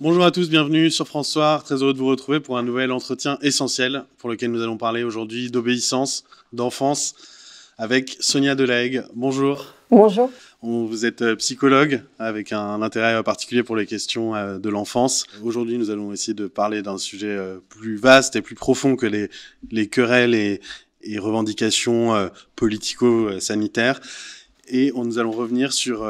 Bonjour à tous, bienvenue sur François. Très heureux de vous retrouver pour un nouvel entretien essentiel pour lequel nous allons parler aujourd'hui d'obéissance, d'enfance avec Sonia Delahaye. Bonjour. Bonjour. Vous êtes euh, psychologue avec un intérêt euh, particulier pour les questions euh, de l'enfance. Aujourd'hui, nous allons essayer de parler d'un sujet plus vaste et plus profond que les, querelles et, revendications politico-sanitaires. Et nous allons revenir sur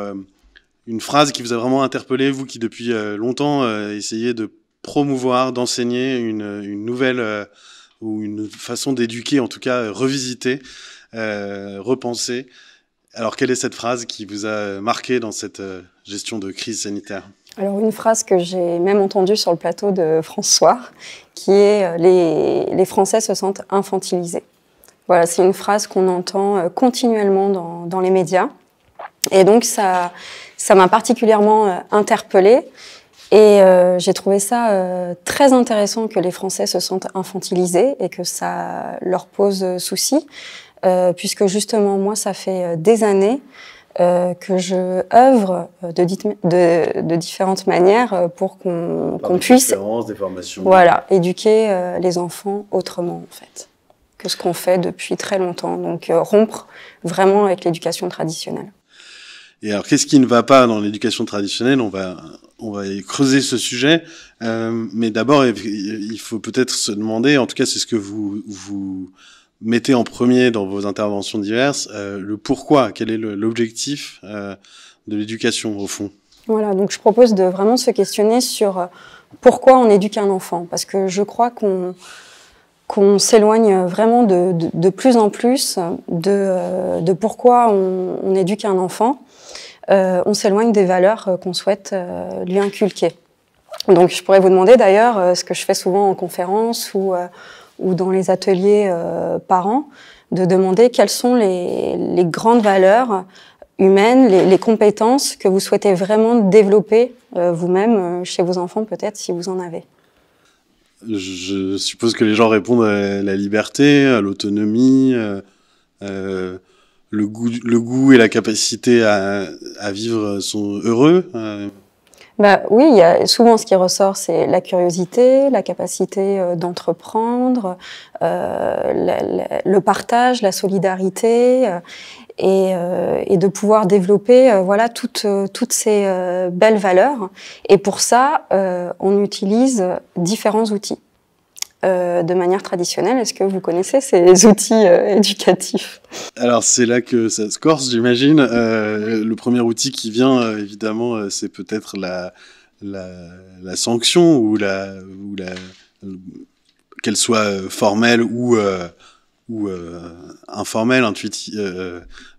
une phrase qui vous a vraiment interpellé, vous qui depuis euh, longtemps euh, essayez de promouvoir, d'enseigner une, une, nouvelle euh, ou une façon d'éduquer, en tout cas revisiter, repenser. Alors, quelle est cette phrase qui vous a marqué dans cette gestion de crise sanitaire alors une phrase que j'ai même entendue sur le plateau de François, qui est les, les Français se sentent infantilisés. Voilà, c'est une phrase qu'on entend continuellement dans, dans, les médias. Et donc ça, ça m'a particulièrement euh, interpellée. Et euh, j'ai trouvé ça euh, très intéressant que les Français se sentent infantilisés et que ça leur pose souci, puisque justement, moi, ça fait des années que je œuvre de, de, de différentes manières pour qu'on puisse Voilà, éduquer les enfants autrement, en fait, que ce qu'on fait depuis très longtemps. Donc, rompre vraiment avec l'éducation traditionnelle. Et alors, qu'est-ce qui ne va pas dans l'éducation traditionnelle On va on va creuser ce sujet, euh, mais d'abord, il faut peut-être se demander, en tout cas, c'est ce que vous vous mettez en premier dans vos interventions diverses, euh, le pourquoi, quel est l'objectif euh, de l'éducation au fond. Voilà, donc je propose de vraiment se questionner sur pourquoi on éduque un enfant, parce que je crois qu'on qu'on s'éloigne vraiment de, de, plus en plus de, de pourquoi on, on éduque un enfant. Euh, on s'éloigne des valeurs euh, qu'on souhaite euh, lui inculquer. Donc je pourrais vous demander d'ailleurs ce que je fais souvent en conférence ou, dans les ateliers parents, de demander quelles sont les, grandes valeurs humaines, les, compétences que vous souhaitez vraiment développer vous-même chez vos enfants, peut-être si vous en avez. Je suppose que les gens répondent à la liberté, à l'autonomie, le goût, le goût et la capacité à, vivre sont heureux euh? bah oui, y a souvent ce qui ressort, c'est la curiosité, la capacité euh, d'entreprendre, euh, le partage, la solidarité, et, et, de pouvoir développer voilà toutes toutes ces belles valeurs. Et pour ça, on utilise différents outils. Euh, de manière traditionnelle. Est-ce que vous connaissez ces outils euh, éducatifs Alors c'est là que ça se corse, j'imagine. Euh, le premier outil qui vient, évidemment, c'est peut-être la, la, sanction ou la, ou qu'elle soit formelle ou ou informelle,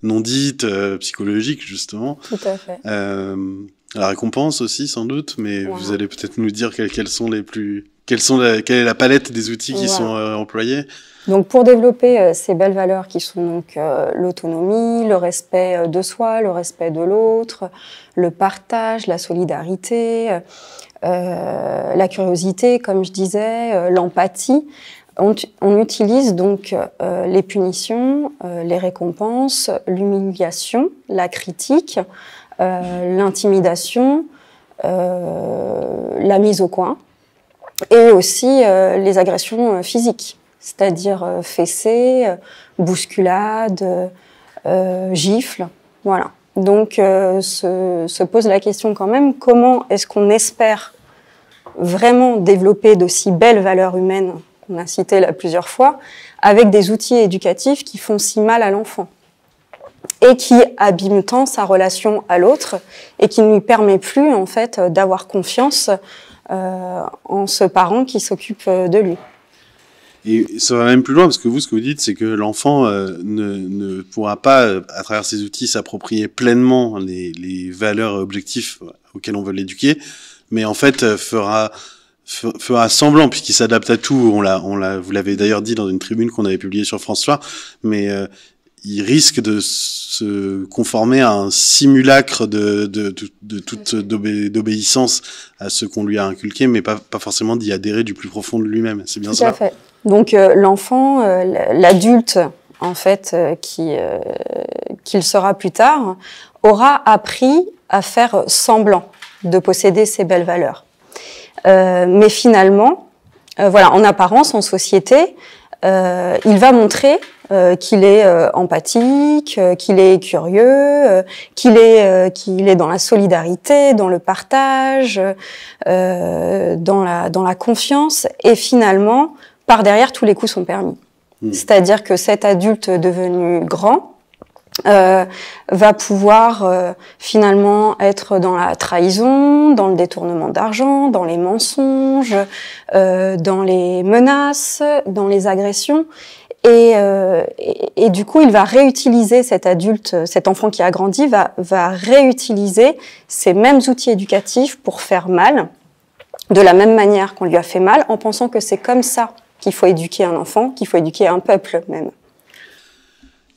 non dite, psychologique justement. Tout à fait. la récompense aussi sans doute, mais vous allez peut-être nous dire quelles sont les plus sont quelle est la palette des outils qui sont euh, employés donc pour développer euh, ces belles valeurs qui sont donc euh, l'autonomie, le respect de soi, le respect de l'autre, le partage, la solidarité, la curiosité, comme je disais, l'empathie, on, on, utilise donc les punitions, les récompenses, l'humiliation, la critique, l'intimidation, la mise au coin, et aussi euh, les agressions euh, physiques, c'est-à-dire euh, fessées, bousculades, gifles, voilà. Donc se, pose la question quand même comment est-ce qu'on espère vraiment développer d'aussi belles valeurs humaines qu'on a citées là plusieurs fois avec des outils éducatifs qui font si mal à l'enfant et qui abîment tant sa relation à l'autre et qui ne lui permet plus en fait d'avoir confiance euh, en ce parent qui s'occupe euh, de lui. Et ça va même plus loin, parce que vous, ce que vous dites, c'est que l'enfant euh, ne, pourra pas, à travers ses outils, s'approprier pleinement les, valeurs et objectifs auxquels on veut l'éduquer, mais en fait fera fera semblant puisqu'il s'adapte à tout on l'a on l'a vous l'avez d'ailleurs dit dans une tribune qu'on avait publiée sur François mais il risque de se conformer à un simulacre de, de, de, toute d'obéissance à ce qu'on lui a inculqué, mais pas, pas forcément d'y adhérer du plus profond de lui-même. C'est bien Tout ça. fait. Donc euh, l'enfant, euh, l'adulte en fait, euh, qui qu'il sera plus tard, aura appris à faire semblant de posséder ces belles valeurs. mais finalement, voilà, en apparence, en société, il va montrer euh, qu'il est euh, empathique, euh, qu'il est curieux, qu'il est qu'il est dans la solidarité, dans le partage, dans la dans la confiance et finalement par derrière tous les coups sont permis. Hmm. C'est-à-dire que cet adulte devenu grand va pouvoir finalement être dans la trahison, dans le détournement d'argent, dans les mensonges, dans les menaces, dans les agressions euh, et, et, du coup, il va réutiliser cet adulte, euh, cet enfant qui a grandi, va, va réutiliser ces mêmes outils éducatifs pour faire mal, de la même manière qu'on lui a fait mal, en pensant que c'est comme ça qu'il faut éduquer un enfant, qu'il faut éduquer un peuple même.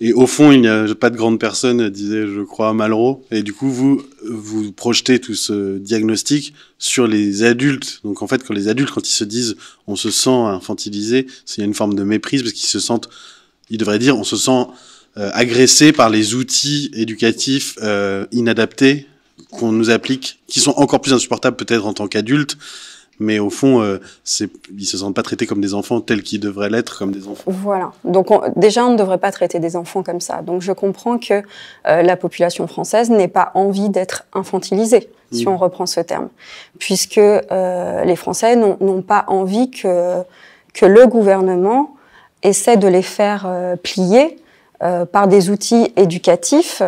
Et au fond, il n'y a pas de grande personne, disait, je crois, Malraux. Et du coup, vous, vous projetez tout ce diagnostic sur les adultes. Donc, en fait, quand les adultes, quand ils se disent, on se sent infantilisé, c'est une forme de méprise parce qu'ils se sentent, ils devraient dire, on se sent euh, agressé par les outils éducatifs euh, inadaptés qu'on nous applique, qui sont encore plus insupportables peut-être en tant qu'adultes mais au fond, euh, ils se sentent pas traités comme des enfants tels qu'ils devraient l'être comme des enfants. Voilà. Donc déjà, on ne devrait pas traiter des enfants comme ça. Donc je comprends que euh, la population française n'ait pas envie d'être infantilisée, si on reprend ce terme, puisque euh, les Français n'ont pas envie que que le gouvernement essaie de les faire euh, plier par des outils éducatifs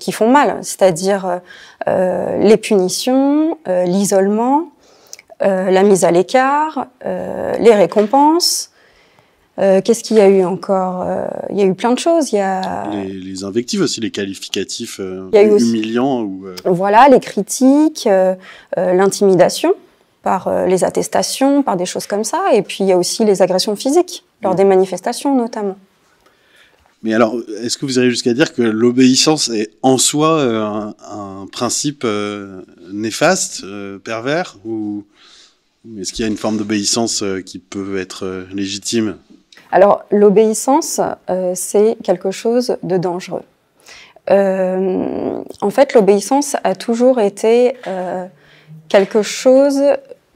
qui font mal, c'est-à-dire les punitions, l'isolement, euh, la mise à l'écart, euh, les récompenses. Euh, qu'est-ce qu'il y a eu encore Il y a eu plein de choses. Il y a les, invectives aussi, les qualificatifs humiliants ou voilà les critiques, l'intimidation par les attestations, par des choses comme ça. Et puis il y a aussi les agressions physiques lors mm. des manifestations notamment. Mais alors, est-ce que vous irez jusqu'à dire que l'obéissance est en soi euh, un, principe euh, néfaste, euh, pervers Ou est-ce qu'il y a une forme d'obéissance qui peut être légitime Alors, l'obéissance, c'est quelque chose de dangereux. en fait, l'obéissance a toujours été quelque chose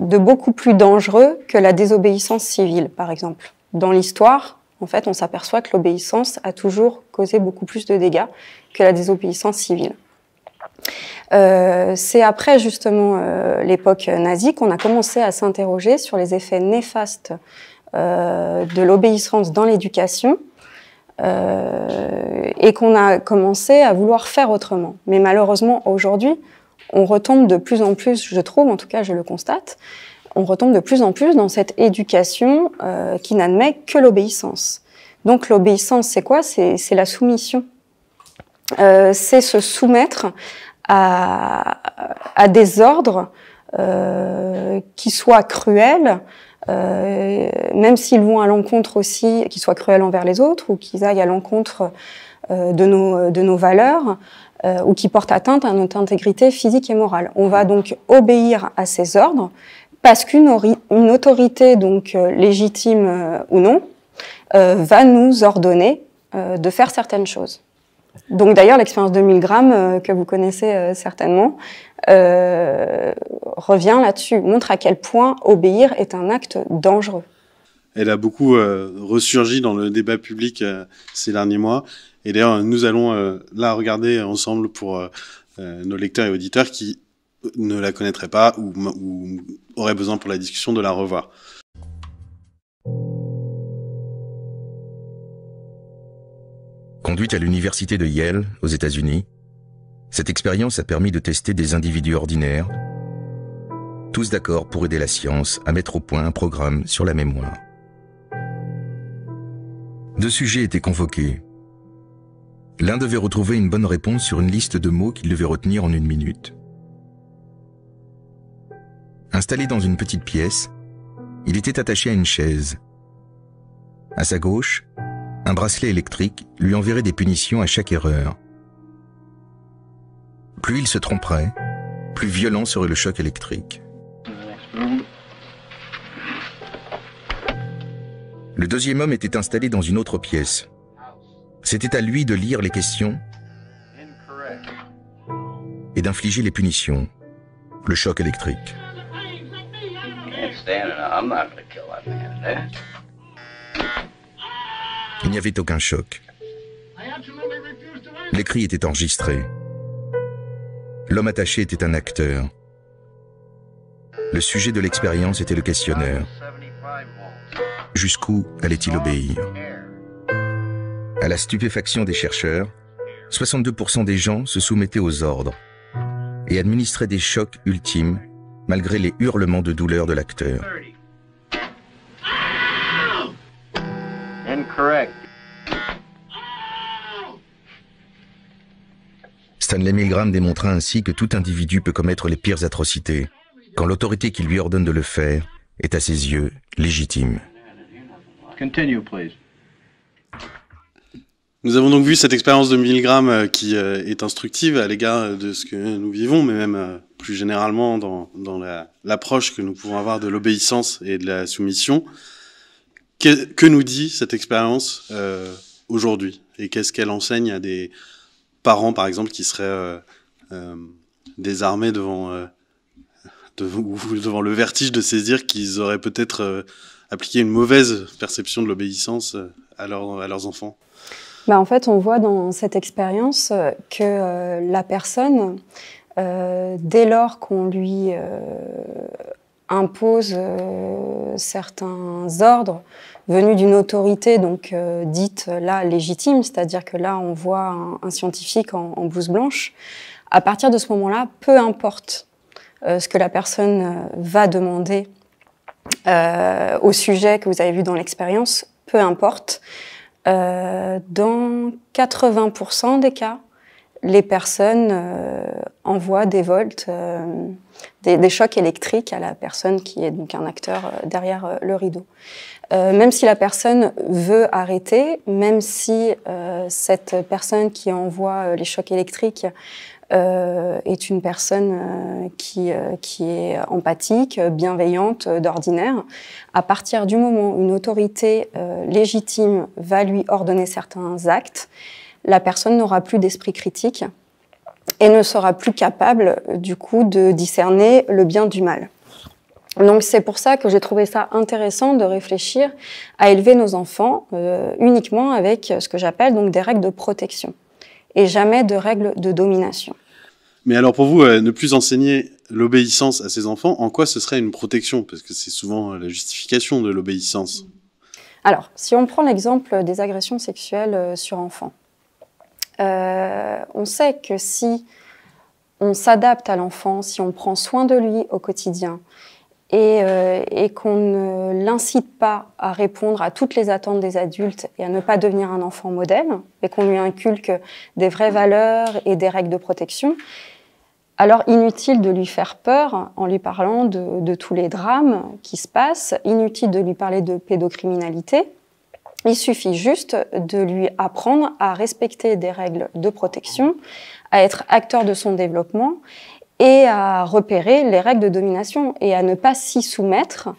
de beaucoup plus dangereux que la désobéissance civile, par exemple. Dans l'histoire, en fait, on s'aperçoit que l'obéissance a toujours causé beaucoup plus de dégâts que la désobéissance civile. Euh, c'est après justement euh, l'époque nazie qu'on a commencé à s'interroger sur les effets néfastes euh, de l'obéissance dans l'éducation et qu'on a commencé à vouloir faire autrement. Mais malheureusement aujourd'hui, on retombe de plus en plus, je trouve, en tout cas je le constate, on retombe de plus en plus dans cette éducation euh, qui n'admet que l'obéissance. Donc l'obéissance, c'est quoi C'est la soumission. Euh, c'est se soumettre à, des ordres euh, qui soient cruels, même s'ils vont à l'encontre aussi, qu'ils soient cruels envers les autres ou qu'ils aillent à l'encontre de, nos, de nos valeurs. ou qui portent atteinte à notre intégrité physique et morale. On va donc obéir à ces ordres parce qu'une autorité, donc euh, légitime euh, ou non, euh, va nous ordonner de faire certaines choses. Donc d'ailleurs, l'expérience de 1000 grammes, que vous connaissez certainement, revient là-dessus, montre à quel point obéir est un acte dangereux. Elle a beaucoup ressurgi dans le débat public ces derniers mois. Et d'ailleurs, nous allons la regarder ensemble pour nos lecteurs et auditeurs qui ne la connaîtrait pas ou, ou aurait besoin pour la discussion de la revoir. Conduite à l'université de Yale, aux États-Unis, cette expérience a permis de tester des individus ordinaires, tous d'accord pour aider la science à mettre au point un programme sur la mémoire. Deux sujets étaient convoqués. L'un devait retrouver une bonne réponse sur une liste de mots qu'il devait retenir en une minute. Installé dans une petite pièce, il était attaché à une chaise. À sa gauche, un bracelet électrique lui enverrait des punitions à chaque erreur. Plus il se tromperait, plus violent serait le choc électrique. Le deuxième homme était installé dans une autre pièce. C'était à lui de lire les questions et d'infliger les punitions, le choc électrique. Eh? Il n'y avait aucun choc. Les cris étaient enregistrés. L'homme attaché était un acteur. Le sujet de l'expérience était le questionnaire. Jusqu'où allait-il obéir À la stupéfaction des chercheurs, 62% des gens se soumettaient aux ordres et administraient des chocs ultimes malgré les hurlements de douleur de l'acteur. Stanley Milgram démontra ainsi que tout individu peut commettre les pires atrocités quand l'autorité qui lui ordonne de le faire est à ses yeux légitime. Nous avons donc vu cette expérience de Milgram euh, qui euh, est instructive à l'égard de ce que nous vivons, mais même euh, plus généralement dans, dans l'approche que nous pouvons avoir de l'obéissance et de la soumission. Que, que nous dit cette expérience euh, aujourd'hui Et qu'est-ce qu'elle enseigne à des parents, par exemple, qui seraient euh, euh, désarmés devant, devant, le vertige de saisir qu'ils auraient peut-être appliqué une mauvaise perception de l'obéissance à, à leurs enfants bah en fait, on voit dans cette expérience que la personne euh, dès lors qu'on lui euh, impose euh, certains ordres venus d'une autorité donc dite là légitime, c'est-à-dire que là on voit un, scientifique en, blouse blanche, à partir de ce moment-là, peu importe ce que la personne va demander au sujet que vous avez vu dans l'expérience, peu importe. dans 80% des cas, les personnes euh, envoient des volts, euh, des, chocs électriques à la personne qui est donc un acteur euh, derrière le rideau. même si la personne veut arrêter, même si cette personne qui envoie les chocs électriques est une personne qui, qui est empathique, bienveillante d'ordinaire, à partir du moment où une autorité légitime va lui ordonner certains actes, la personne n'aura plus d'esprit critique et ne sera plus capable du coup de discerner le bien du mal. Donc c'est pour ça que j'ai trouvé ça intéressant de réfléchir à élever nos enfants euh, uniquement avec ce que j'appelle donc des règles de protection et jamais de règles de domination. Mais alors pour vous, euh, ne plus enseigner l'obéissance à ses enfants, en quoi ce serait une protection Parce que c'est souvent euh, la justification de l'obéissance. Alors, si on prend l'exemple des agressions sexuelles sur enfants, euh, on sait que si on s'adapte à l'enfant, si on prend soin de lui au quotidien euh, et, qu'on ne l'incite pas à répondre à toutes les attentes des adultes et à ne pas devenir un enfant modèle, mais qu'on lui inculque des vraies valeurs et des règles de protection, alors inutile de lui faire peur en lui parlant de tous les drames qui se passent, inutile de lui parler de pédocriminalité, il suffit juste de lui apprendre à respecter des règles de protection, à être acteur de son développement et à repérer les règles de domination et à ne pas s'y soumettre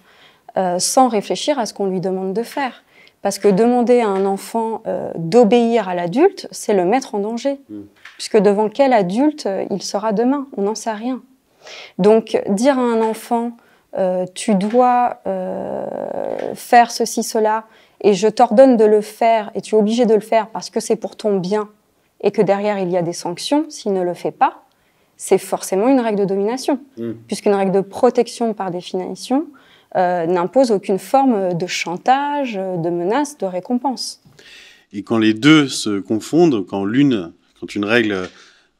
euh, sans réfléchir à ce qu'on lui demande de faire. Parce que demander à un enfant euh, d'obéir à l'adulte, c'est le mettre en danger. Mm. Puisque devant quel adulte euh, il sera demain On n'en sait rien. Donc dire à un enfant, tu dois faire ceci, cela, et je t'ordonne de le faire et tu es obligé de le faire parce que c'est pour ton bien et que derrière il y a des sanctions s'il ne le fait pas, c'est forcément une règle de domination, mm. puisqu'une règle de protection par définition euh, n'impose aucune forme de chantage, de menace, de récompense. Et quand les deux se confondent, quand l'une, quand une règle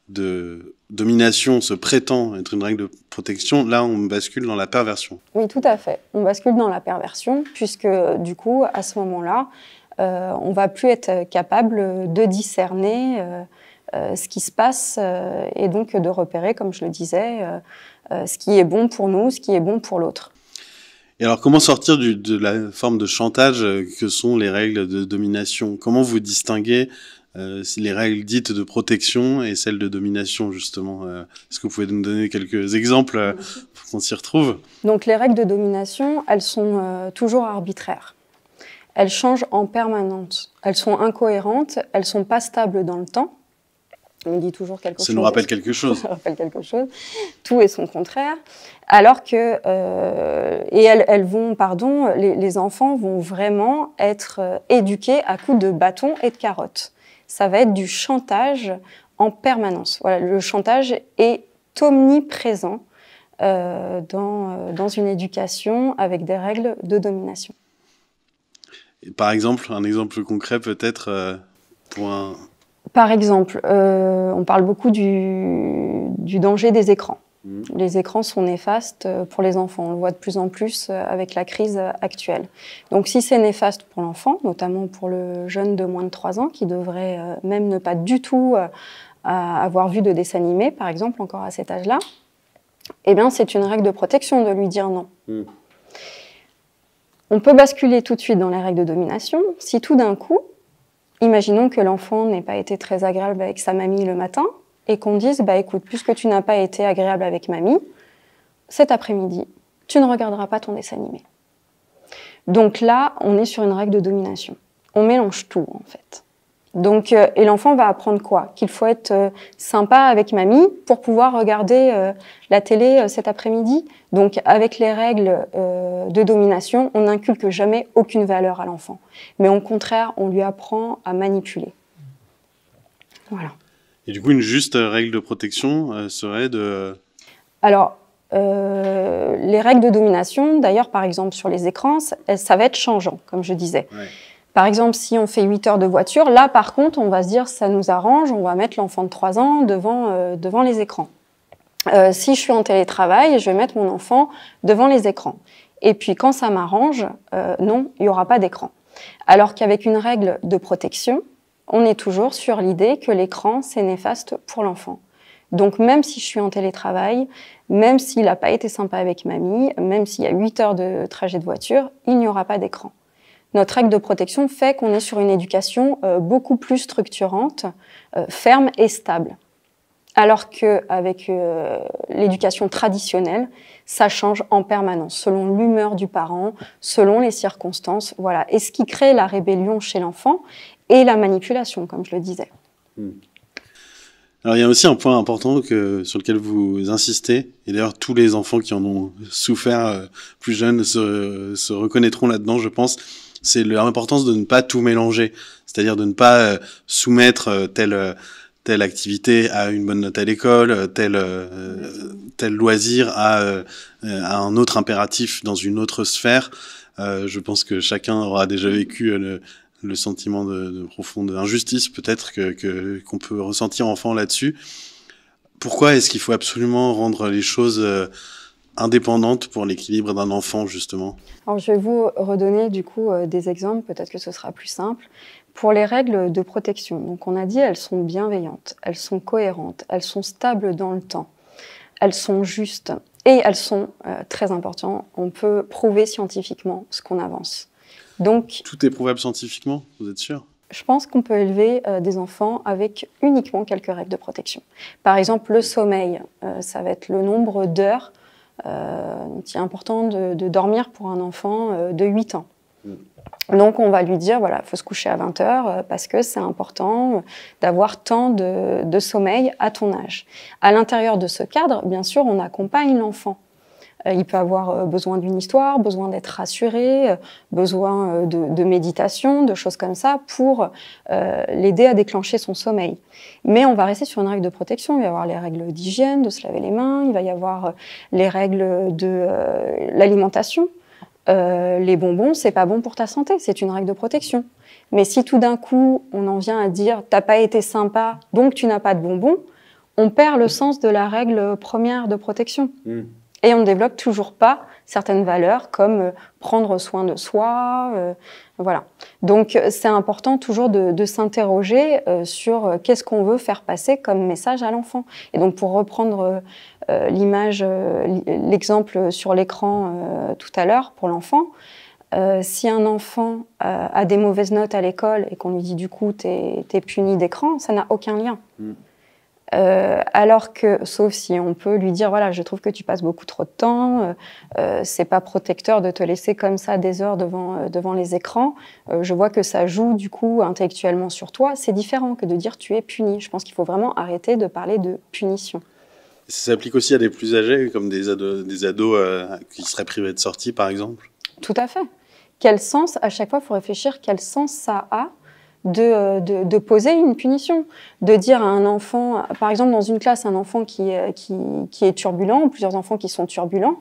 de domination se prétend être une règle de protection, là on bascule dans la perversion. Oui, tout à fait. On bascule dans la perversion, puisque du coup, à ce moment-là, on euh, on va plus être capable de discerner euh, euh, ce qui se passe et donc de repérer, comme je le disais, ce qui est bon pour nous, ce qui est bon pour l'autre. Et alors, comment sortir de la forme de chantage que sont les règles de domination Comment vous distinguez euh, les règles dites de protection et celles de domination, justement. Euh, est-ce que vous pouvez nous donner quelques exemples euh, pour qu'on s'y retrouve Donc les règles de domination, elles sont toujours arbitraires. Elles changent en permanence. Elles sont incohérentes, elles sont pas stables dans le temps. On dit toujours quelque chose. Ça nous rappelle quelque chose. Tout est son contraire. Alors que, et elles, vont, pardon, les, enfants vont vraiment être éduqués à coups de bâtons et de carottes ça va être du chantage en permanence. Voilà, le chantage est omniprésent euh, dans, euh, dans une éducation avec des règles de domination. par exemple, un exemple concret peut-être euh, Par exemple, on parle beaucoup du danger des écrans. Mm. Les écrans sont néfastes euh, pour les enfants. On le voit de plus en plus euh, avec la crise euh, actuelle. Donc si c'est néfaste pour l'enfant, notamment pour le jeune de moins de 3 ans qui devrait même ne pas du tout avoir vu de dessin animé, par exemple, encore à cet âge-là, eh bien c'est une règle de protection de lui dire non. Mm. On peut basculer tout de suite dans les règles de domination si tout d'un coup, imaginons que l'enfant n'ait pas été très agréable avec sa mamie le matin et qu'on dise, bah écoute, puisque tu n'as pas été agréable avec mamie, cet après-midi, tu ne regarderas pas ton dessin animé. Donc là, on est sur une règle de domination. On mélange tout, en fait. Donc, euh, et l'enfant va apprendre quoi Qu'il faut être euh, sympa avec mamie pour pouvoir regarder euh, la télé cet après-midi. Donc, avec les règles de domination, on n'inculque jamais aucune valeur à l'enfant. Mais au contraire, on lui apprend à manipuler. Voilà. Et du coup, une juste règle de protection euh, serait de... Alors, euh, les règles de domination, d'ailleurs, par exemple, sur les écrans, ça va être changeant, comme je disais. Par exemple, si on fait 8 heures de voiture, là, par contre, on va se dire, ça nous arrange, on va mettre l'enfant de 3 ans devant, euh, devant les écrans. si je suis en télétravail, je vais mettre mon enfant devant les écrans. Et puis, quand ça m'arrange, non, il n'y aura pas d'écran. Alors qu'avec une règle de protection, on est toujours sur l'idée que l'écran, c'est néfaste pour l'enfant. Donc même si je suis en télétravail, même s'il n'a pas été sympa avec mamie, même s'il y a 8 heures de trajet de voiture, il n'y aura pas d'écran. Notre règle de protection fait qu'on est sur une éducation euh, beaucoup plus structurante, euh, ferme et stable. Alors qu'avec euh, l'éducation traditionnelle, ça change en permanence, selon l'humeur du parent, selon les circonstances. Voilà. Et ce qui crée la rébellion chez l'enfant et la manipulation, comme je le disais. Hmm. Alors il y a aussi un point important que, sur lequel vous insistez, et d'ailleurs tous les enfants qui en ont souffert euh, plus jeunes se, reconnaîtront là-dedans, je pense, c'est l'importance de ne pas tout mélanger, c'est-à-dire de ne pas euh, soumettre euh, telle, telle activité à une bonne note à l'école, tel, tel loisir à, un autre impératif dans une autre sphère. je pense que chacun aura déjà vécu le sentiment de, profonde injustice peut-être qu'on peut ressentir enfant là-dessus. Pourquoi est-ce qu'il faut absolument rendre les choses euh, indépendantes pour l'équilibre d'un enfant justement Alors je vais vous redonner du coup euh, des exemples, peut-être que ce sera plus simple. Pour les règles de protection, donc on a dit elles sont bienveillantes, elles sont cohérentes, elles sont stables dans le temps, elles sont justes et elles sont euh, très importantes. On peut prouver scientifiquement ce qu'on avance. Donc, Tout est prouvable scientifiquement, vous êtes sûr je pense qu'on peut élever euh, des enfants avec uniquement quelques règles de protection. Par exemple, le sommeil, euh, ça va être le nombre d'heures euh, est important de, dormir pour un enfant euh, de 8 ans. Mm. Donc on va lui dire, voilà, il faut se coucher à 20 heures parce que c'est important d'avoir tant de sommeil à ton âge. À l'intérieur de ce cadre, bien sûr, on accompagne l'enfant euh, il peut avoir euh, besoin d'une histoire, besoin d'être rassuré, euh, besoin de, méditation, de choses comme ça pour l'aider à déclencher son sommeil. Mais on va rester sur une règle de protection. Il va y avoir les règles d'hygiène, de se laver les mains. Il va y avoir les règles de l'alimentation. les bonbons, c'est pas bon pour ta santé. C'est une règle de protection. Mais si tout d'un coup, on en vient à dire t'as pas été sympa, donc tu n'as pas de bonbons, on perd le sens de la règle première de protection. Mmh. Et on ne développe toujours pas certaines valeurs comme euh, prendre soin de soi, euh, voilà. Donc euh, c'est important toujours de, s'interroger sur qu'est-ce qu'on veut faire passer comme message à l'enfant. Et donc pour reprendre l'image, l'exemple sur l'écran tout à l'heure pour l'enfant, si un enfant a des mauvaises notes à l'école et qu'on lui dit du coup t'es es puni d'écran, ça n'a aucun lien. Mm. Euh, alors que, sauf si on peut lui dire, voilà, je trouve que tu passes beaucoup trop de temps, euh, euh, c'est pas protecteur de te laisser comme ça des heures devant, devant les écrans, je vois que ça joue du coup intellectuellement sur toi, c'est différent que de dire tu es puni. Je pense qu'il faut vraiment arrêter de parler de punition. Ça s'applique aussi à des plus âgés, comme des ados, qui seraient privés de sortie, par exemple Tout à fait. Quel sens, à chaque fois, il faut réfléchir quel sens ça a euh, de, poser une punition, de dire à un enfant, par exemple dans une classe, un enfant qui, euh, est turbulent, plusieurs enfants qui sont turbulents,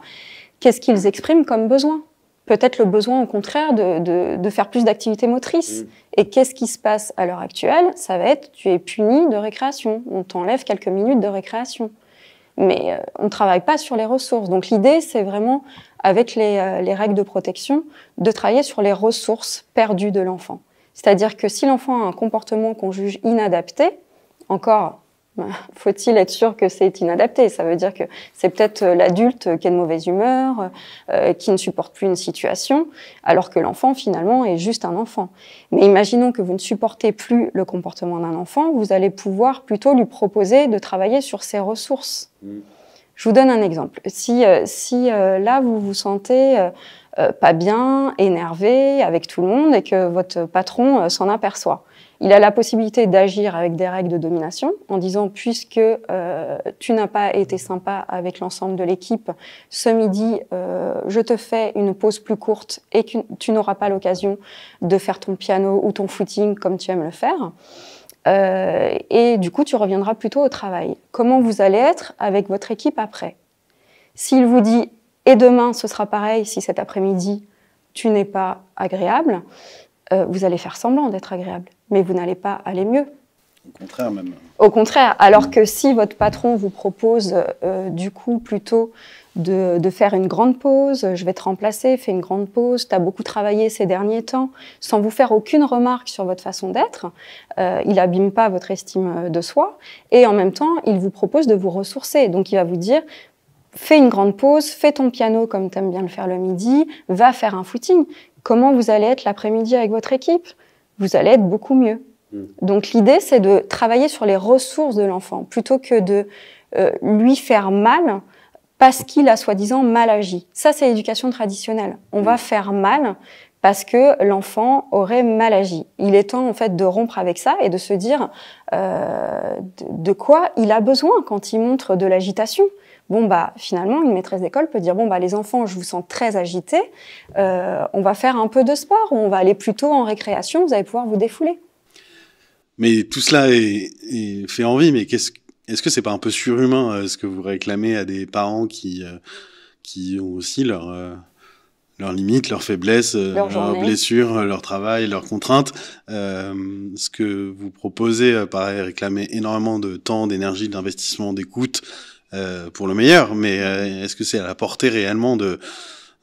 qu'est-ce qu'ils expriment comme besoin Peut-être le besoin au contraire de, faire plus d'activités motrices. Et qu'est-ce qui se passe à l'heure actuelle Ça va être tu es puni de récréation, on t'enlève quelques minutes de récréation. Mais euh, on ne travaille pas sur les ressources. Donc l'idée, c'est vraiment, avec les règles de protection, de travailler sur les ressources perdues de l'enfant. C'est-à-dire que si l'enfant a un comportement qu'on juge inadapté, encore bah, faut-il être sûr que c'est inadapté Ça veut dire que c'est peut-être euh, l'adulte euh, qui est de mauvaise humeur, euh, qui ne supporte plus une situation, alors que l'enfant finalement est juste un enfant. Mais imaginons que vous ne supportez plus le comportement d'un enfant, vous allez pouvoir plutôt lui proposer de travailler sur ses ressources. Mmh. Je vous donne un exemple. Si, si là vous vous sentez euh, pas bien, énervé avec tout le monde et que votre patron euh, s'en aperçoit. Il a la possibilité d'agir avec des règles de domination en disant puisque euh, tu n'as pas été sympa avec l'ensemble de l'équipe ce midi, je te fais une pause plus courte et que tu n'auras pas l'occasion de faire ton piano ou ton footing comme tu aimes le faire. et du coup, tu reviendras plutôt au travail. Comment vous allez être avec votre équipe après S'il vous dit et demain, ce sera pareil si cet après-midi, tu n'es pas agréable. Euh, vous allez faire semblant d'être agréable, mais vous n'allez pas aller mieux. Au contraire, même. Au contraire, alors mm. que si votre patron vous propose euh, du coup plutôt de, faire une grande pause, je vais te remplacer, fais une grande pause, tu as beaucoup travaillé ces derniers temps, sans vous faire aucune remarque sur votre façon d'être, euh, il abîme pas votre estime de soi, et en même temps, il vous propose de vous ressourcer. Donc il va vous dire, fais une grande pause, fais ton piano comme tu aimes bien le faire le midi, va faire un footing. Comment vous allez être l'après-midi avec votre équipe Vous allez être beaucoup mieux. Hmm. Donc l'idée, c'est de travailler sur les ressources de l'enfant plutôt que de euh, lui faire mal parce qu'il a soi-disant mal agi. Ça, c'est l'éducation traditionnelle. On va hmm. faire mal parce que l'enfant aurait mal agi. Il est temps en fait de rompre avec ça et de se dire euh, de, quoi il a besoin quand il montre de l'agitation bon bah finalement une maîtresse d'école peut dire bon bah les enfants je vous sens très agité, euh, on va faire un peu de sport ou on va aller plutôt en récréation, vous allez pouvoir vous défouler. Mais tout cela est, fait envie, mais qu'est-ce est-ce que c'est pas un peu surhumain euh, ce que vous réclamez à des parents qui euh, qui ont aussi leurs limites, leurs faiblesses, leurs blessures, leur travail, leurs contraintes. ce que vous proposez pareil, réclamer énormément de temps, d'énergie, d'investissement, d'écoute, euh, pour le meilleur, mais euh, est-ce que c'est à la portée réellement de,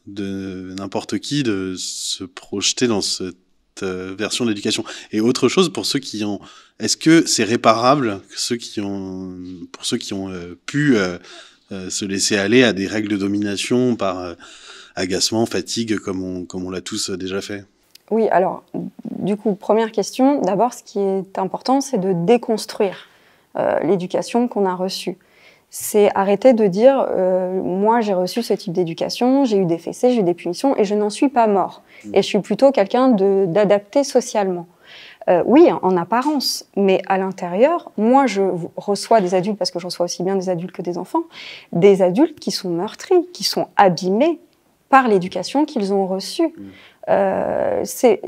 de n'importe qui de se projeter dans cette euh, version d'éducation Et autre chose pour ceux qui ont, est-ce que c'est réparable ceux qui ont, pour ceux qui ont pu se laisser aller à des règles de domination par agacement, fatigue, comme on, comme on l'a tous déjà fait Oui, alors, du coup, première question. D'abord, ce qui est important, c'est de déconstruire l'éducation qu'on a reçue c'est arrêter de dire euh, moi j'ai reçu ce type d'éducation, j'ai eu des fessées, j'ai eu des punitions et je n'en suis pas mort. Mm. Et je suis plutôt quelqu'un d'adapté socialement. Euh, oui, en apparence, mais à l'intérieur, moi je reçois des adultes, parce que je reçois aussi bien des adultes que des enfants, des adultes qui sont meurtris, qui sont abîmés par l'éducation qu'ils ont reçue. Mm. Euh, c'est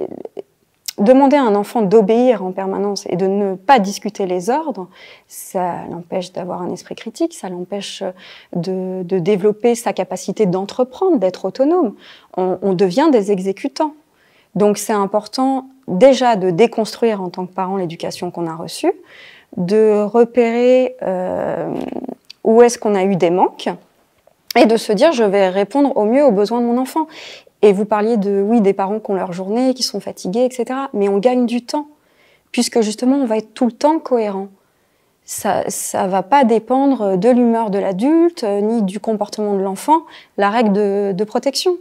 demander à un enfant d'obéir en permanence et de ne pas discuter les ordres, ça l'empêche d'avoir un esprit critique, ça l'empêche euh, de, développer sa capacité d'entreprendre, d'être autonome. On, devient des exécutants. Donc c'est important déjà de déconstruire en tant que parent l'éducation qu'on a reçue, de repérer euh, où est-ce qu'on a eu des manques et de se dire je vais répondre au mieux aux besoins de mon enfant. Et vous parliez de, oui, des parents qui ont leur journée, qui sont fatigués, etc. Mais on gagne du temps, puisque justement, on va être tout le temps cohérent. Ça ne va pas dépendre de l'humeur de l'adulte, euh, ni du comportement de l'enfant, la règle de, protection.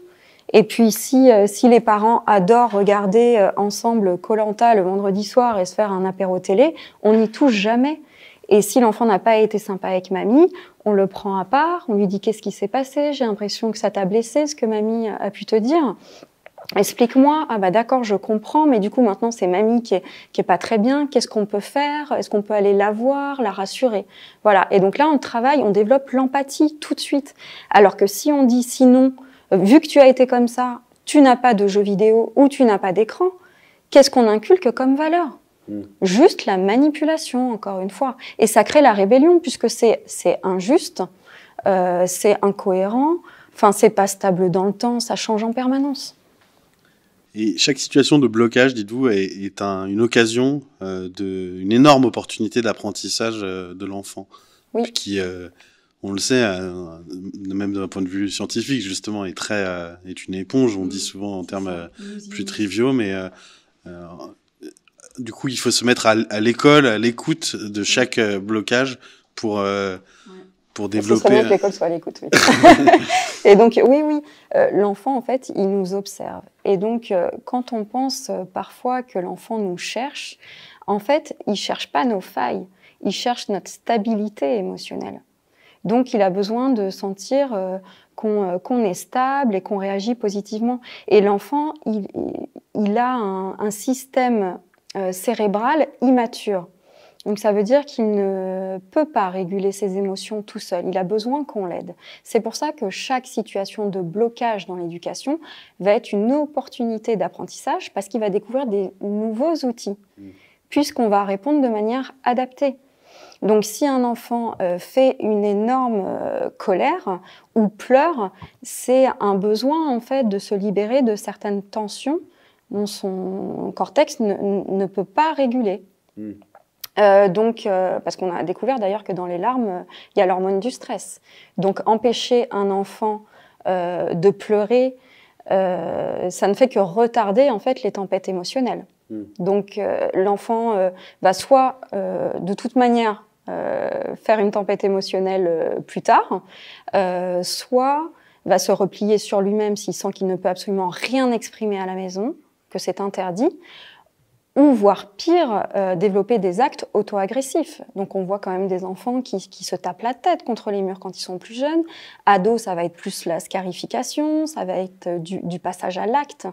Et puis, si, euh, si les parents adorent regarder euh, ensemble Colanta le vendredi soir et se faire un apéro télé, on n'y touche jamais. Et si l'enfant n'a pas été sympa avec mamie, on le prend à part, on lui dit qu'est-ce qui s'est passé, j'ai l'impression que ça t'a blessé, ce que mamie a pu te dire. Explique-moi, ah bah d'accord, je comprends, mais du coup maintenant c'est mamie qui est, qui est pas très bien, qu'est-ce qu'on peut faire Est-ce qu'on peut aller la voir, la rassurer Voilà, et donc là on travaille, on développe l'empathie tout de suite. Alors que si on dit sinon, euh, vu que tu as été comme ça, tu n'as pas de jeu vidéo ou tu n'as pas d'écran, qu'est-ce qu'on inculque comme valeur Mm. Juste la manipulation, encore une fois. Et ça crée la rébellion, puisque c'est injuste, euh, c'est incohérent, enfin, c'est pas stable dans le temps, ça change en permanence. Et chaque situation de blocage, dites-vous, est, une occasion, euh, une énorme opportunité d'apprentissage euh, de l'enfant. Oui. Qui, on le sait, même d'un point de vue scientifique, justement, est, très, est une éponge. On dit souvent en termes plus triviaux, mais du coup, il faut se mettre à l'école, à l'écoute de chaque euh, blocage pour euh, pour développer. que euh, l'école soit à l'écoute. Oui. et donc oui, oui, euh, l'enfant en fait, il nous observe. Et donc quand on pense parfois que l'enfant nous cherche, en fait, il cherche pas nos failles, il cherche notre stabilité émotionnelle. Donc il a besoin de sentir qu'on est stable et qu'on réagit positivement. Et l'enfant, il, a un, un système euh, cérébral immature. Donc ça veut dire qu'il ne peut pas réguler ses émotions tout seul, il a besoin qu'on l'aide. C'est pour ça que chaque situation de blocage dans l'éducation va être une opportunité d'apprentissage parce qu'il va découvrir des nouveaux outils, puisqu'on va répondre de manière adaptée. Donc si un enfant euh, fait une énorme euh, colère ou pleure, c'est un besoin en fait de se libérer de certaines tensions son cortex ne, peut pas réguler. Hmm. Euh, donc, euh, parce qu'on a découvert d'ailleurs que dans les larmes, euh, il y a l'hormone du stress. Donc, empêcher un enfant de pleurer, ça ne fait que retarder en fait les tempêtes émotionnelles. Hmm. Donc, l'enfant va soit, de toute manière, faire une tempête émotionnelle plus tard, soit va se replier sur lui-même s'il sent qu'il ne peut absolument rien exprimer à la maison, c'est interdit, ou voire pire, euh, développer des actes auto-agressifs. Donc on voit quand même des enfants qui, se tapent la tête contre les murs quand ils sont plus jeunes. Ados, ça va être plus la scarification, ça va être euh, du, passage à l'acte.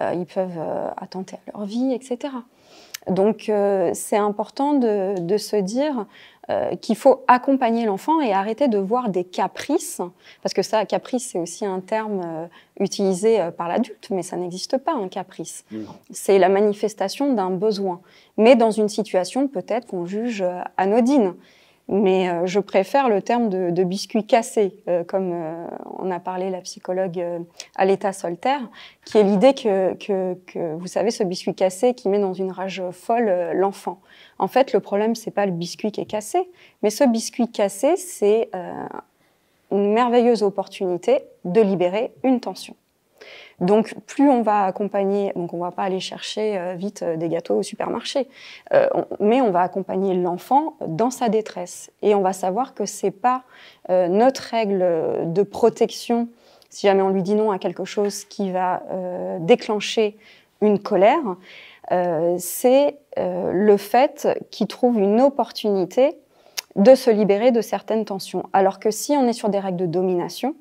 Euh, ils peuvent attenter à leur vie, etc. Donc c'est important de, de, se dire, euh, qu'il faut accompagner l'enfant et arrêter de voir des caprices, parce que ça, caprice, c'est aussi un terme euh, utilisé euh, par l'adulte, mais ça n'existe pas, un caprice. C'est la manifestation d'un besoin, mais dans une situation peut-être qu'on juge anodine mais euh, je préfère le terme de, biscuit cassé, euh, comme on euh, a parlé la psychologue Aleta Solter, qui est l'idée que, que, vous savez, ce biscuit cassé qui met dans une rage folle l'enfant. En fait, le problème, c'est pas le biscuit qui est cassé, mais ce biscuit cassé, c'est une merveilleuse opportunité de libérer une tension. Donc plus on va accompagner, donc on va pas aller chercher euh, vite euh, des gâteaux au supermarché, euh, mais on va accompagner l'enfant dans sa détresse et on va savoir que n'est pas notre règle de protection si jamais on lui dit non à quelque chose qui va déclencher une colère, c'est le fait qu'il trouve une opportunité de se libérer de certaines tensions. Alors que si on est sur des règles de domination,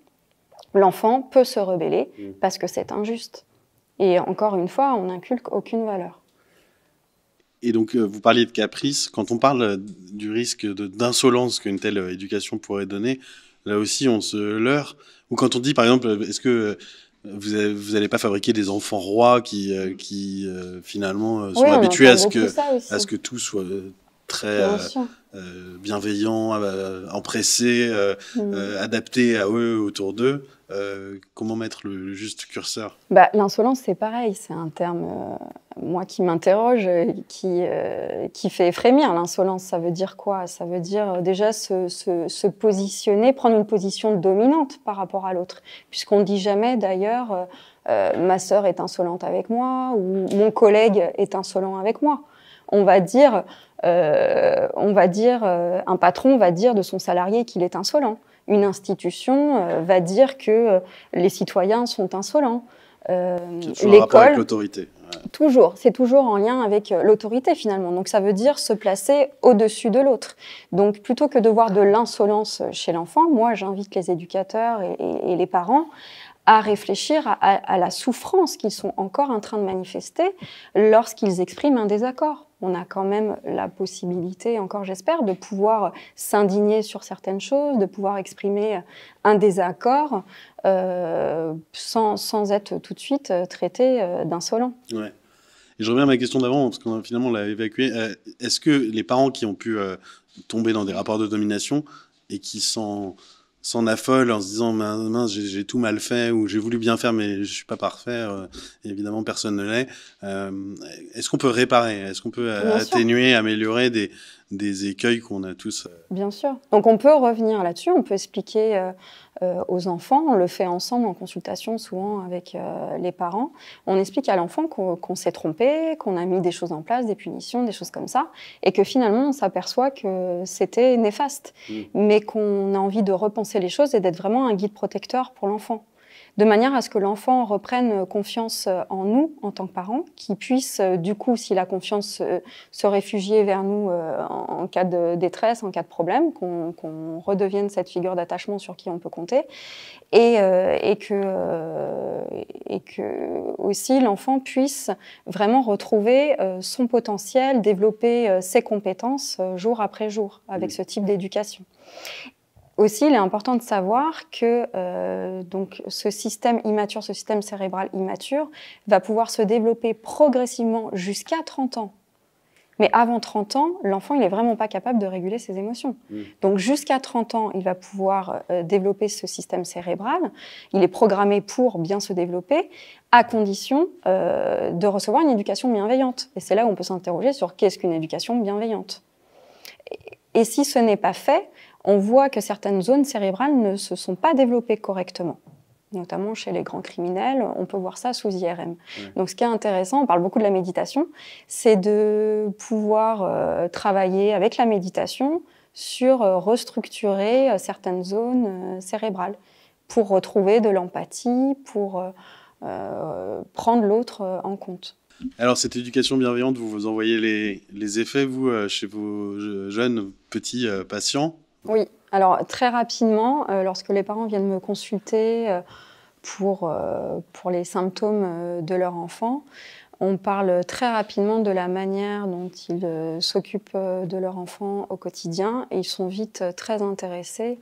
l'enfant peut se rebeller mm. parce que c'est injuste. Et encore une fois, on n'inculque aucune valeur. Et donc, euh, vous parliez de caprice. Quand on parle euh, du risque d'insolence qu'une telle euh, éducation pourrait donner, là aussi, on se leurre. Ou quand on dit, par exemple, est-ce que vous n'allez pas fabriquer des enfants rois qui, finalement, sont habitués à ce, à ce que tout soit très euh, euh bienveillant, euh, empressé, euh, mm. adapté à eux autour d'eux. comment mettre le, juste curseur bah, L'insolence, c'est pareil. C'est un terme, moi, qui m'interroge, qui, qui fait frémir. L'insolence, ça veut dire quoi Ça veut dire déjà se, se, se, positionner, prendre une position dominante par rapport à l'autre. Puisqu'on ne dit jamais, d'ailleurs, ma sœur est insolente avec moi ou mon collègue est insolent avec moi on va dire, euh, on va dire, euh, un patron va dire de son salarié qu'il est insolent. Une institution euh, va dire que les citoyens sont insolents. L'école, l'autorité. Toujours, c'est toujours en lien avec l'autorité finalement. Donc ça veut dire se placer au-dessus de l'autre. Donc plutôt que de voir de l'insolence chez l'enfant, moi j'invite les éducateurs et, les parents à réfléchir à la souffrance qu'ils sont encore en train de manifester lorsqu'ils expriment un désaccord on a quand même la possibilité, encore j'espère, de pouvoir s'indigner sur certaines choses, de pouvoir exprimer un désaccord euh, sans, être tout de suite traité euh, d'insolent. Ouais. Et je reviens à ma question d'avant, parce qu'on a finalement l'a évacué. Euh, est-ce que les parents qui ont pu tomber dans des rapports de domination et qui sont s'en affole en se disant mince j'ai tout mal fait ou j'ai voulu bien faire mais je suis pas parfait euh, évidemment personne ne l'est euh, est-ce qu'on peut réparer est-ce qu'on peut euh, atténuer améliorer des des écueils qu'on a tous. Euh. Bien sûr. Donc on peut revenir là-dessus, on peut expliquer euh, euh, aux enfants, on le fait ensemble en consultation souvent avec les parents, on explique à l'enfant qu'on s'est trompé, qu'on a mis des choses en place, des punitions, des choses comme ça, et que finalement on s'aperçoit que c'était néfaste, mm. mais qu'on a envie de repenser les choses et d'être vraiment un guide protecteur pour l'enfant de manière à ce que l'enfant reprenne confiance euh, en nous en tant que parents, qu'il puisse, euh, du coup, si la confiance, euh, se réfugier vers nous en cas de détresse, en cas de problème, qu'on redevienne cette figure d'attachement sur qui on peut compter, et, que, et que aussi l'enfant puisse vraiment retrouver son potentiel, développer ses compétences jour après jour avec mmh. ce type d'éducation. Aussi, il est important de savoir que euh, donc ce système immature, ce système cérébral immature, va pouvoir se développer progressivement jusqu'à 30 ans. Mais avant 30 ans, l'enfant, il n'est vraiment pas capable de réguler ses émotions. Mmh. Donc jusqu'à 30 ans, il va pouvoir euh, développer ce système cérébral. Il est programmé pour bien se développer, à condition euh, de recevoir une éducation bienveillante. Et c'est là où on peut s'interroger sur qu'est-ce qu'une éducation bienveillante. et si ce n'est pas fait, on voit que certaines zones cérébrales ne se sont pas développées correctement notamment chez les grands criminels, on peut voir ça sous IRM. Donc ce qui est intéressant, on parle beaucoup de la méditation, c'est de pouvoir euh, travailler avec la méditation sur euh, restructurer euh, certaines zones cérébrales pour retrouver de l'empathie, pour prendre l'autre en compte. Alors cette éducation bienveillante, vous vous envoyez les, les effets, vous, chez vos jeunes petits patients oui, alors très rapidement, euh, lorsque les parents viennent me consulter euh, pour, euh, pour les symptômes de leur enfant, on parle très rapidement de la manière dont ils s'occupent de leur enfant au quotidien et ils sont vite très intéressés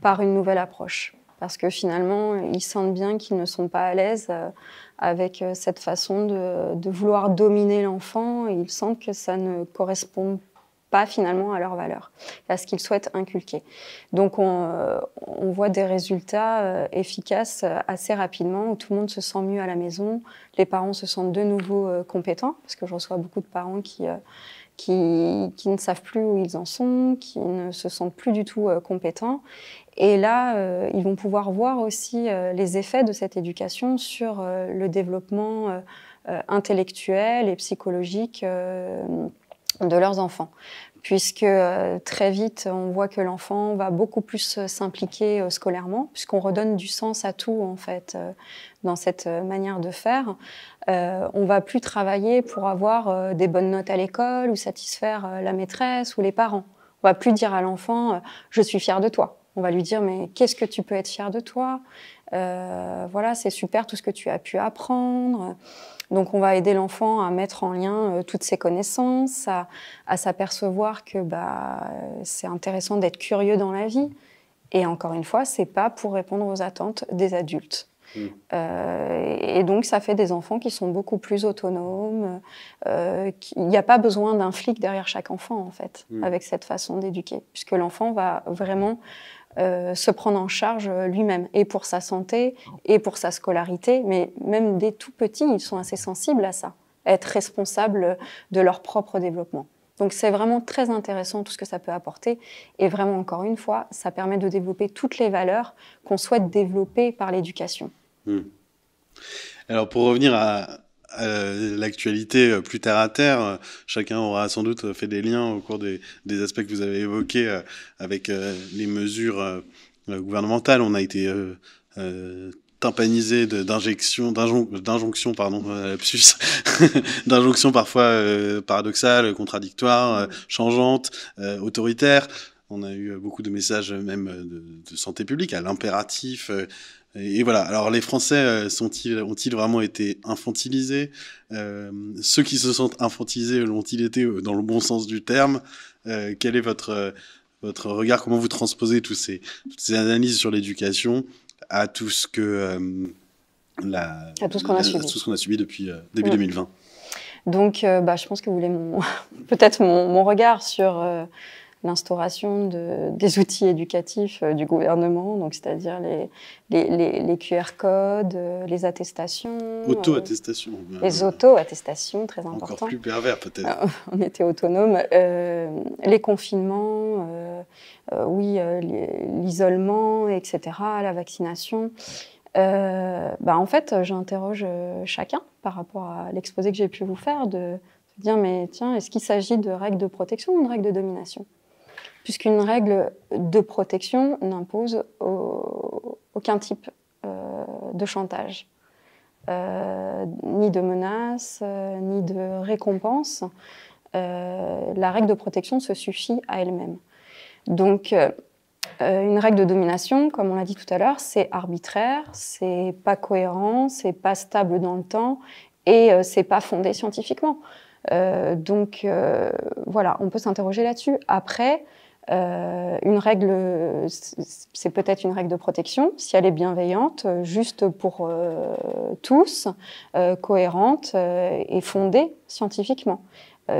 par une nouvelle approche. Parce que finalement, ils sentent bien qu'ils ne sont pas à l'aise avec cette façon de, vouloir dominer l'enfant. Ils sentent que ça ne correspond pas pas finalement à leur valeur, à ce qu'ils souhaitent inculquer. Donc on, euh, voit des résultats euh, efficaces euh, assez rapidement, où tout le monde se sent mieux à la maison, les parents se sentent de nouveau compétents, parce que je reçois beaucoup de parents qui... Qui, ne savent plus où ils en sont, qui ne se sentent plus du tout compétents. Et là, ils vont pouvoir voir aussi les effets de cette éducation sur le développement intellectuel et psychologique de leurs enfants puisque euh, très vite, on voit que l'enfant va beaucoup plus euh, s'impliquer euh, scolairement, puisqu'on redonne du sens à tout, en fait, dans cette manière de faire. on va plus travailler pour avoir des bonnes notes à l'école ou satisfaire la maîtresse ou les parents. On va plus dire à l'enfant Je suis fier de toi. On va lui dire Mais qu'est-ce que tu peux être fier de toi Voilà, c'est super tout ce que tu as pu apprendre. Donc on va aider l'enfant à mettre en lien euh, toutes ses connaissances, à, s'apercevoir que bah, euh, c'est intéressant d'être curieux dans la vie. Et encore une fois, c'est pas pour répondre aux attentes des adultes. Mmh. Euh, et donc, ça fait des enfants qui sont beaucoup plus autonomes. Il n'y a pas besoin d'un flic derrière chaque enfant, en fait, mmh. avec cette façon d'éduquer, puisque l'enfant va vraiment euh, se prendre en charge euh, lui-même, et pour sa santé, et pour sa scolarité. Mais même des tout petits, ils sont assez sensibles à ça, être responsables de leur propre développement. Donc c'est vraiment très intéressant tout ce que ça peut apporter. Et vraiment, encore une fois, ça permet de développer toutes les valeurs qu'on souhaite développer par l'éducation. Hmm. Alors pour revenir à, euh, l'actualité euh, plus terre à terre. Euh, chacun aura sans doute fait des liens au cours des, aspects que vous avez évoqués avec les mesures gouvernementales. On a été tympanisé d'injonctions, pardon, d'injonctions parfois paradoxales, contradictoires, changeantes, autoritaires. On a eu beaucoup de messages même de, de santé publique à l'impératif et, voilà. Alors les Français euh, sont ont-ils vraiment été infantilisés euh, Ceux qui se sentent infantilisés l'ont-ils été euh, dans le bon sens du terme Quel est votre votre regard Comment vous transposez tous ces toutes ces analyses sur l'éducation à tout ce que tout qu'on a, subi depuis début 2020 donc, bah, je pense que vous voulez peut-être mon, mon, regard sur l'instauration des outils éducatifs euh, du gouvernement, donc c'est-à-dire les, les, QR codes, euh, les attestations. Euh, auto-attestations. Bah les auto-attestations, très important. Encore plus pervers peut-être. on était autonome. les confinements, oui, l'isolement, etc., la vaccination. Bah, en fait, j'interroge chacun par rapport à l'exposé que j'ai pu vous faire de dire, mais tiens, est-ce qu'il s'agit de règles de protection ou de règles de domination puisqu'une règle de protection n'impose aucun type euh, de chantage, euh, ni de menace, euh, ni de récompense. la règle de protection se suffit à elle-même. Donc, une règle de domination, comme on l'a dit tout à l'heure, c'est arbitraire, c'est pas cohérent, c'est pas stable dans le temps et c'est pas fondé scientifiquement. donc voilà, on peut s'interroger là-dessus. Après, euh, une règle, c'est peut-être une règle de protection, si elle est bienveillante, juste pour euh, tous, euh, cohérente et fondée scientifiquement.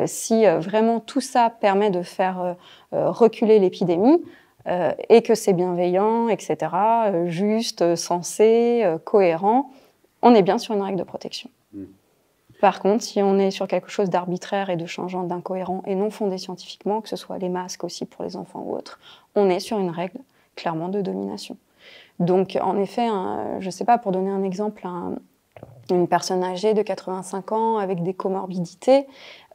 si vraiment tout ça permet de faire reculer l'épidémie, et que c'est bienveillant, etc., juste, sensé, cohérent, on est bien sur une règle de protection. Hmm. Par contre, si on est sur quelque chose d'arbitraire et de changeant, d'incohérent et non fondé scientifiquement, que ce soit les masques aussi pour les enfants ou autres, on est sur une règle clairement de domination. Donc, en effet, je ne sais pas, pour donner un exemple, un, une personne âgée de 85 ans avec des comorbidités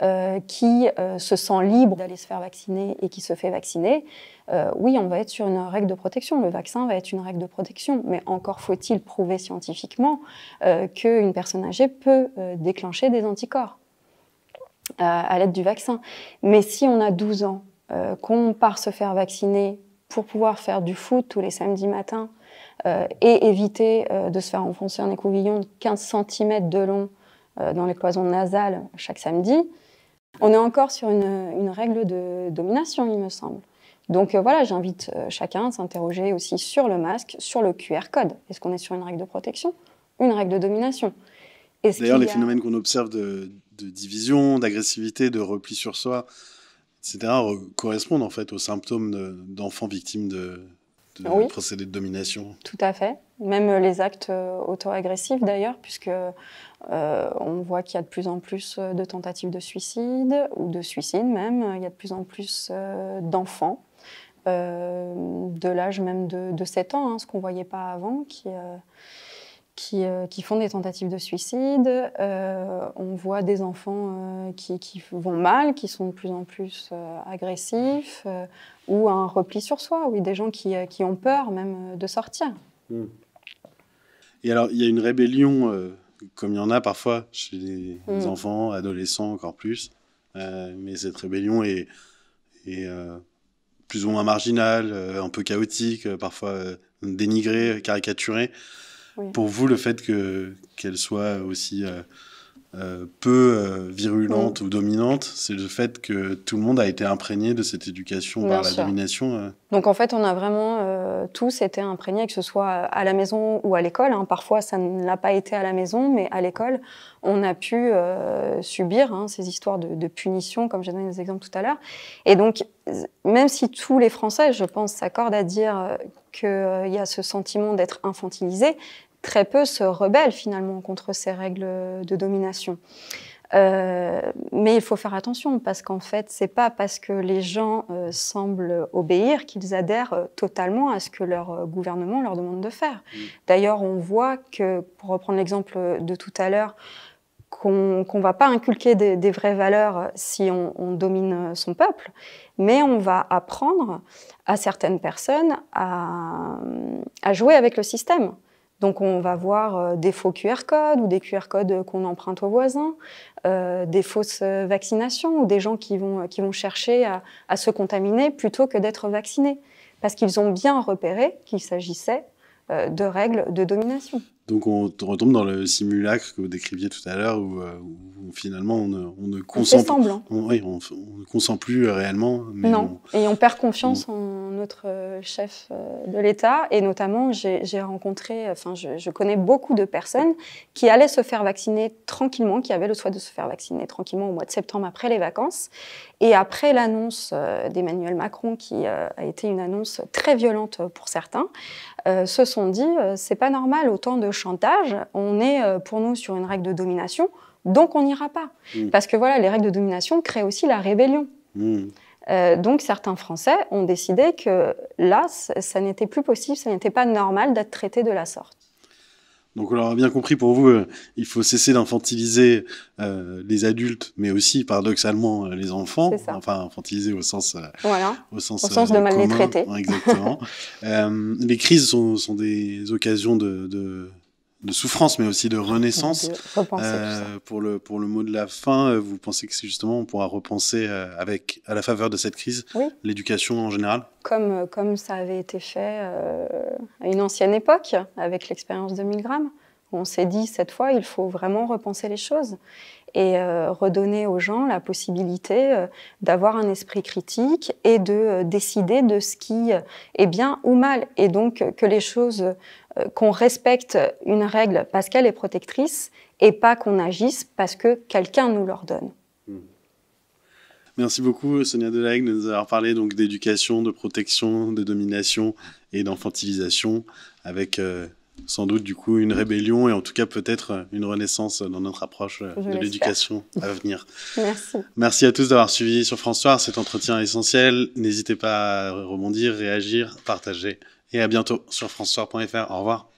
euh, qui euh, se sent libre d'aller se faire vacciner et qui se fait vacciner, euh, oui, on va être sur une règle de protection. Le vaccin va être une règle de protection, mais encore faut-il prouver scientifiquement qu'une personne âgée peut déclencher des anticorps à l'aide du vaccin. Mais si on a 12 ans, qu'on part se faire vacciner pour pouvoir faire du foot tous les samedis matins euh, et éviter euh, de se faire enfoncer un écouvillon de 15 cm de long euh, dans les cloisons nasales chaque samedi, on est encore sur une, règle de domination, il me semble. Donc voilà, j'invite chacun à s'interroger aussi sur le masque, sur le QR code. Est-ce qu'on est sur une règle de protection Une règle de domination D'ailleurs, les phénomènes qu'on observe de, division, d'agressivité, de repli sur soi, etc., correspondent en fait aux symptômes d'enfants victimes de, de domination. Tout à fait. Même euh, les actes euh, auto-agressifs d'ailleurs, puisque euh, on voit qu'il y a de plus en plus de tentatives de suicide ou de suicide même. Il y a de plus en plus d'enfants de l'âge même de, 7 ans, hein, ce qu'on ne voyait pas avant, qui euh, qui, font des tentatives de suicide. Euh, on voit des enfants euh, qui, vont mal, qui sont de plus en plus agressifs, ou un repli sur soi, des gens qui, ont peur même de sortir. Hmm. Et alors, il y a une rébellion, comme il y en a parfois chez les, hmm. enfants, adolescents encore plus, mais cette rébellion est plus ou moins marginale, un peu chaotique, parfois dénigrée, caricaturée. Pour vous, le fait que qu'elle soit aussi euh, euh, peu euh, virulente ou dominante, c'est le fait que tout le monde a été imprégné de cette éducation par la domination. Donc en fait, on a vraiment tous été imprégnés, que ce soit à la maison ou à l'école. Hein. Parfois, ça ne l'a pas été à la maison, mais à l'école, on a pu subir hein, ces histoires de, de punition, comme j'ai donné des exemples tout à l'heure. Et donc, même si tous les Français, je pense, s'accordent à dire qu'il y a ce sentiment d'être infantilisé, très peu se rebellent finalement contre ces règles de domination. Euh, mais il faut faire attention parce qu'en fait, c'est pas parce que les gens euh, semblent obéir qu'ils adhèrent euh, totalement à ce que leur gouvernement leur demande de faire. D'ailleurs, on voit que, pour reprendre l'exemple de tout à l'heure, qu'on ne va pas inculquer des, vraies valeurs si on, domine son peuple, mais on va apprendre à certaines personnes à jouer avec le système. Donc on va voir euh, des faux QR codes ou des QR codes qu'on emprunte aux voisins, euh, des fausses vaccinations ou des gens qui vont, euh, qui vont chercher à se contaminer plutôt que d'être vaccinés, parce qu'ils ont bien repéré qu'il s'agissait de règles de domination. Donc on retombe dans le simulacre que vous décriviez tout à l'heure, où, euh, finalement on ne, on consent on plus. on, ne consent plus réellement. Mais non, et on perd confiance en notre euh, chef euh, de l'État. Et notamment, j'ai rencontré, enfin, je, connais beaucoup de personnes qui allaient se faire vacciner tranquillement, qui avaient le souhait de se faire vacciner tranquillement au mois de septembre après les vacances. Et après l'annonce d'Emmanuel Macron, qui a été une annonce très violente pour certains, se sont dit c'est pas normal autant de chantage, on est euh, pour nous sur une règle de domination, donc on n'ira pas. Mm. Parce que voilà, les règles de domination créent aussi la rébellion. Mm. Euh, donc certains Français ont décidé que là, ça, n'était plus possible, ça n'était pas normal d'être traité de la sorte. Donc on a bien compris pour vous, euh, il faut cesser d'infantiliser les adultes, mais aussi paradoxalement les enfants. Enfin, infantiliser au sens, au sens, de mal les traiter. Exactement. les crises sont, des occasions de, de souffrance, mais aussi de renaissance. Euh, pour, le, pour le mot de la fin, euh, vous pensez que justement, on pourra repenser euh, avec, à la faveur de cette crise, l'éducation en général Comme, comme ça avait été fait à une ancienne époque, avec l'expérience de Milgram grammes. On s'est dit, cette fois, il faut vraiment repenser les choses et euh, redonner aux gens la possibilité euh, d'avoir un esprit critique et de euh, décider de ce qui est bien ou mal. Et donc que les choses, qu'on respecte une règle parce qu'elle est protectrice et pas qu'on agisse parce que quelqu'un nous l'ordonne. Hmm. Merci beaucoup Sonia Delague de nous avoir parlé donc d'éducation, de protection, de domination et d'enfantilisation avec sans doute du coup une rébellion et en tout cas peut-être euh, une renaissance dans notre approche euh, de l'éducation à venir. Merci. Merci à tous d'avoir suivi sur France cet entretien essentiel. N'hésitez pas à rebondir, réagir, partager et à bientôt sur francesoir.fr. Au revoir.